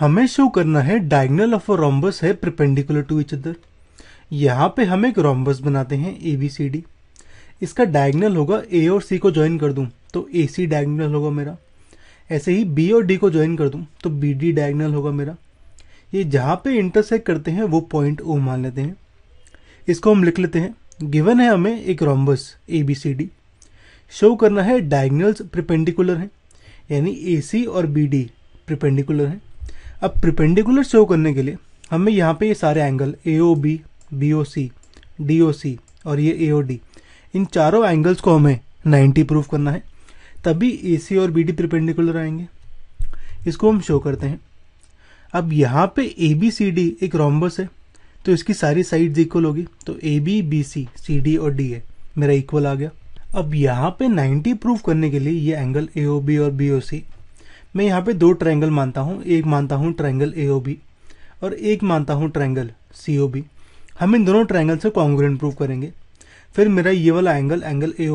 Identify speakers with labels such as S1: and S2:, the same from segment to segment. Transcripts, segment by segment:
S1: हमें शो करना है डायगनल ऑफ अ रोम्बस है प्रिपेंडिकुलर टू इच अदर यहाँ पे हम एक रोम्बस बनाते हैं ए बी सी डी इसका डायगनल होगा ए और सी को ज्वाइन कर दूँ तो ए सी डायगनल होगा मेरा ऐसे ही बी और डी को ज्वाइन कर दूँ तो बी डी डायगनल होगा मेरा ये जहाँ पे इंटरसेक्ट करते हैं वो पॉइंट ओ मान लेते हैं इसको हम लिख लेते हैं गिवन है हमें एक rhombus A B C D show करना है डायगनल्स प्रिपेंडिकुलर हैं यानी ए सी और बी डी प्रिपेंडिकुलर हैं अब प्रिपेंडिकुलर शो करने के लिए हमें यहाँ पे ये सारे angle A O B B O C D O C और ये ए ओ डी इन चारों एंगल्स को हमें 90 प्रूफ करना है तभी ए सी और बी डी प्रिपेंडिकुलर आएंगे इसको हम शो करते हैं अब यहाँ पे ए बी सी डी एक रोम्बस है तो इसकी सारी साइड्स इक्वल होगी तो A B B C C D और डी ए मेरा इक्वल आ गया अब यहाँ पे 90 प्रूफ करने के लिए ये एंगल ए ओ बी और बी ओ सी मैं यहाँ पे दो ट्रायंगल मानता हूँ एक मानता हूँ ट्रायंगल ए और एक मानता हूँ ट्रायंगल सी हम इन दोनों ट्रायंगल से कॉन्ग्रेंट प्रूव करेंगे फिर मेरा ये वाला एंगल एंगल ए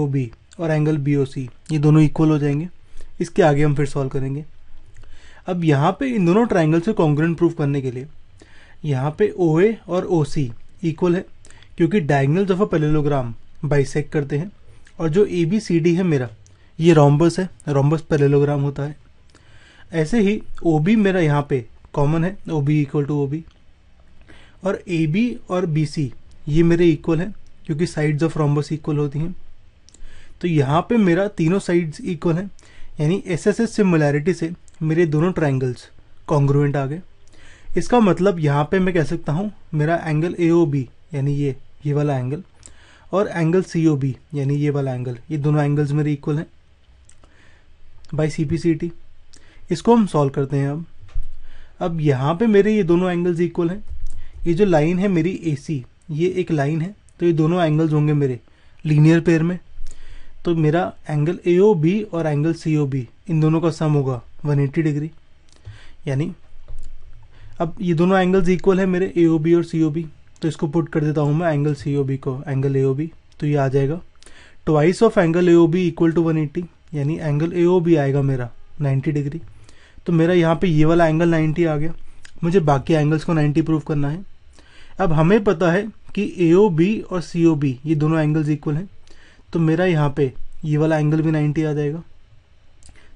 S1: और एंगल बी ये दोनों इक्वल हो जाएंगे इसके आगे हम फिर सॉल्व करेंगे अब यहाँ पे इन दोनों ट्रायंगल से कॉन्ग्रेंट प्रूव करने के लिए यहाँ पे ओ और ओ इक्वल है क्योंकि diagonals of a parallelogram bisect करते हैं और जो ए बी सी डी है मेरा ये रोम्बस है रोम्बस पेलेलोग्राम होता है ऐसे ही ओ बी मेरा यहाँ पे कॉमन है O B equal to O B और ए बी और बी सी ये मेरे इक्वल हैं क्योंकि साइड्स ऑफ रोम्बस इक्वल होती हैं तो यहाँ पे मेरा तीनों साइड्स इक्वल हैं यानी एस एस एस सिमिलैरिटी से मेरे दोनों ट्राइंगल्स कॉन्ग्रुएंट आ गए इसका मतलब यहाँ पे मैं कह सकता हूँ मेरा एंगल ए ओ बी यानी ये ये वाला एंगल और एंगल सी ओ बी यानी ये वाला एंगल ये दोनों एंगल्स मेरे इक्वल हैं by C P C T इसको हम सॉल्व करते हैं अब अब यहाँ पे मेरे ये दोनों एंगल्स इक्वल हैं ये जो लाइन है मेरी ए सी ये एक लाइन है तो ये दोनों एंगल्स होंगे मेरे लीनियर पेयर में तो मेरा एंगल ए ओ बी और एंगल सी ओ बी इन दोनों का सम होगा वन डिग्री यानी अब ये दोनों एंगल्स इक्वल है मेरे ए ओ बी और सी ओ बी तो इसको पुट कर देता हूँ मैं एंगल सी ओ बी को एंगल ए ओ बी तो ये आ जाएगा twice of angle A O B equal to one eighty यानी एंगल ए ओ बी आएगा मेरा 90 डिग्री तो मेरा यहाँ पे ये वाला एंगल 90 आ गया मुझे बाकी एंगल्स को 90 प्रूव करना है अब हमें पता है कि ए और सी ये दोनों एंगल्स इक्वल हैं तो मेरा यहाँ पे ये वाला एंगल भी 90 आ जाएगा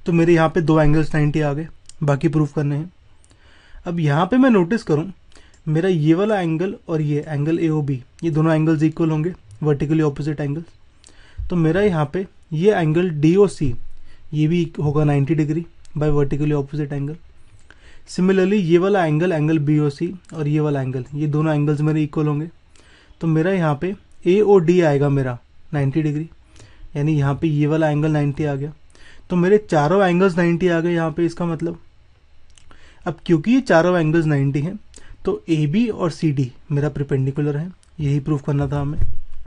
S1: तो मेरे यहाँ पे दो एंगल्स 90 आ गए बाकी प्रूफ करने हैं अब यहाँ पे मैं नोटिस करूँ मेरा ये वाला एंगल और ये एंगल ए ये दोनों एंगल्स इक्वल होंगे वर्टिकली ऑपोजिट एंगल्स तो मेरा यहाँ पे ये एंगल डी ओ सी ये भी होगा 90 degree by vertically opposite angle similarly ये वाला angle angle B O C और ये वाला एंगल ये दोनों एंगल्स मेरे इक्वल होंगे तो मेरा यहाँ पे ए ओ डी आएगा मेरा 90 डिग्री यानी यहाँ पे ये वाला एंगल 90 आ गया तो मेरे चारों एंगल्स 90 आ गए यहाँ पे इसका मतलब अब क्योंकि ये चारों एंगल्स 90 हैं तो ए बी और सी डी मेरा प्रिपेंडिकुलर है यही प्रूफ करना था हमें